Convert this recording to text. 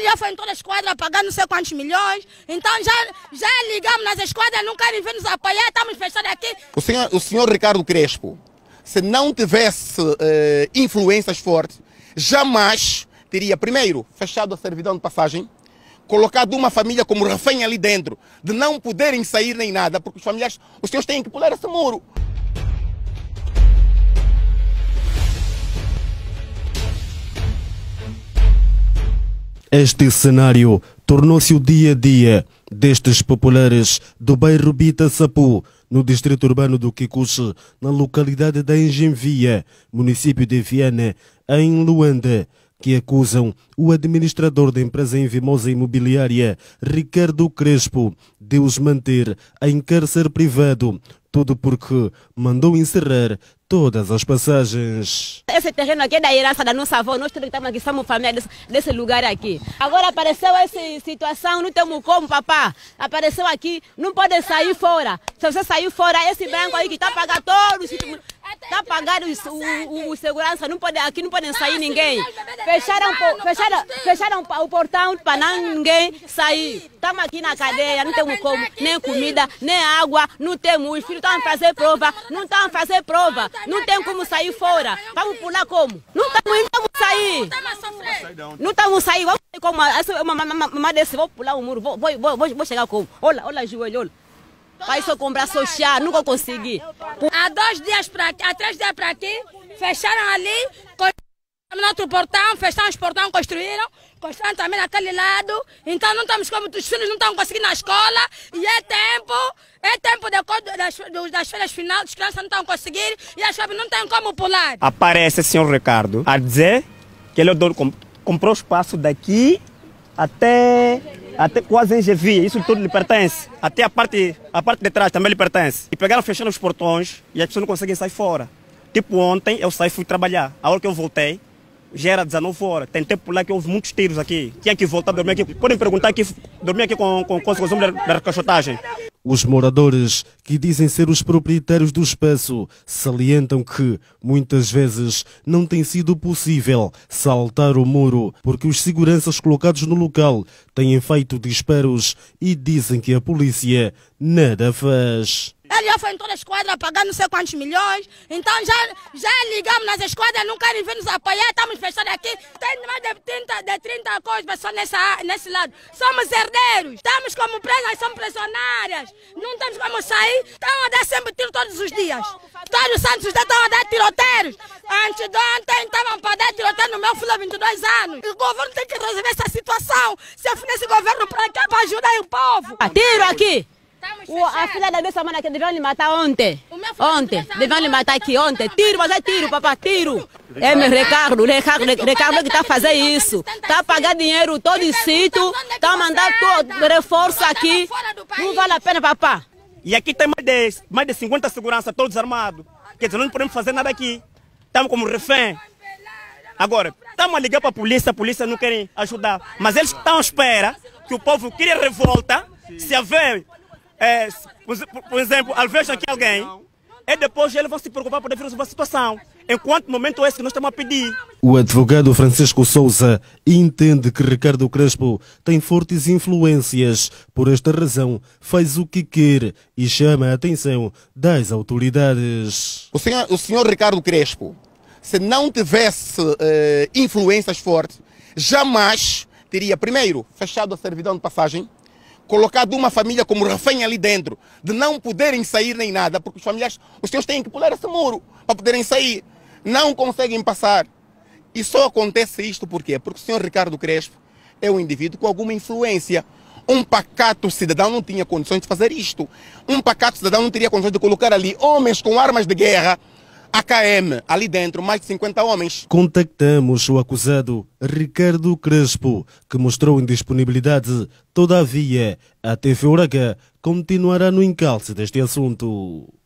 ele já foi em toda a esquadra pagar não sei quantos milhões. Então já, já ligamos nas esquadras, não querem vir nos apoiar, estamos fechados aqui. O senhor, o senhor Ricardo Crespo, se não tivesse eh, influências fortes, jamais teria, primeiro, fechado a servidão de passagem, colocado uma família como refém ali dentro, de não poderem sair nem nada, porque os familiares, os senhores têm que pular esse muro. Este cenário tornou-se o dia a dia destes populares do bairro Bita Sapu, no distrito urbano do Kikuchi, na localidade da Engenvia, município de Viana, em Luanda que acusam o administrador da empresa Envimosa Imobiliária, Ricardo Crespo, de os manter em cárcere privado. Tudo porque mandou encerrar todas as passagens. Esse terreno aqui é da herança da nossa avó, nós todos estamos aqui, somos família desse, desse, lugar aqui. Agora apareceu essa situação, não temos como, papá. Apareceu aqui, não pode sair fora. Se você sair fora, esse branco aí que está pagando todos os Tá pagando tá o, o, segurança, não pode, aqui não podem tá sair assim, ninguém. Fecharam, fecharam, fecharam o portão para ninguém sair. Estamos aqui na cadeia, não temos como, nem comida, nem água, não temos. Os filhos estão a fazer tá prova, não estão a fazer prova, não tem como sair fora. É vamos pular como? Não estamos indo sair. Não estamos saindo, vamos sair como? Essa é uma desse, vou pular o muro, vou, vou, vou, vou chegar como? Olha, olha, joelho, olha para isso eu comprar seu chá, nunca consegui. Há dois dias para aqui, há três dias para aqui, fecharam ali, construíram outro portão, fecharam os portões, construíram, construíram também naquele lado. Então não estamos como, os filhos não estão conseguindo na escola e é tempo, é tempo de, das, das férias finais, os crianças não estão conseguindo e as chaves não têm como pular. Aparece o senhor Ricardo a dizer que ele comprou espaço daqui até até quase engevia, isso tudo lhe pertence. Até a parte, a parte de trás também lhe pertence. E pegaram fechando os portões e as pessoas não conseguem sair fora. Tipo ontem, eu saí fui trabalhar. A hora que eu voltei, já era 19 horas. Tem tempo lá que houve muitos tiros aqui. Tinha que voltar a dormir aqui. Podem perguntar que dormi aqui com, com, com os homens da cachotagem. Os moradores, que dizem ser os proprietários do espaço, salientam que, muitas vezes, não tem sido possível saltar o muro porque os seguranças colocados no local têm feito disparos e dizem que a polícia nada faz. Ele já foi em toda a esquadra pagar não sei quantos milhões. Então já, já ligamos nas esquadras, não querem vir nos apoiar, estamos fechados aqui. Tem mais de 30, de 30 coisas só nessa, nesse lado. Somos herdeiros, estamos como presas, somos prisionárias. Não temos como sair. Estão a dar sempre tiro todos os dias. Todos os santos estão a dar tiroteiros. Antes de ontem estavam para dar tiroteiro no meu filho há 22 anos. O governo tem que resolver essa situação. Se eu fui nesse governo para é para ajudar o povo. Tiro aqui! O, a filha da minha semana que devia lhe matar ontem. Ontem. Devia lhe matar aqui ontem. Tiro, mas é tiro, papá, tiro. É meu Ricardo, Ricardo, Ricardo é que está fazendo isso. Está tá pagando dinheiro todo em sítio. Está é mandando todo reforço aqui. Não vale a pena, papá. E aqui tem mais de, mais de 50 segurança todos armados. Quer dizer, não podemos fazer nada aqui. Estamos como refém. Agora, estamos a ligar para a polícia, a polícia não quer ajudar. Mas eles estão à espera que o povo crie revolta. Se haver é, por, exemplo, alveja aqui alguém, e depois eles vão se preocupar por devido à sua situação. Enquanto momento é esse que nós estamos a pedir. O advogado Francisco Souza entende que Ricardo Crespo tem fortes influências. Por esta razão, faz o que quer e chama a atenção das autoridades. O senhor, o senhor Ricardo Crespo, se não tivesse uh, influências fortes, jamais teria, primeiro, fechado a servidão de passagem, colocado uma família como refém ali dentro, de não poderem sair nem nada, porque os familiares, os teus têm que pular esse muro para poderem sair. Não conseguem passar. E só acontece isto por quê? Porque o senhor Ricardo Crespo é um indivíduo com alguma influência. Um pacato cidadão não tinha condições de fazer isto. Um pacato cidadão não teria condições de colocar ali homens com armas de guerra AKM ali dentro, mais de 50 homens. Contactamos o acusado Ricardo Crespo, que mostrou indisponibilidade. Todavia, a TV Uraga continuará no encalço deste assunto.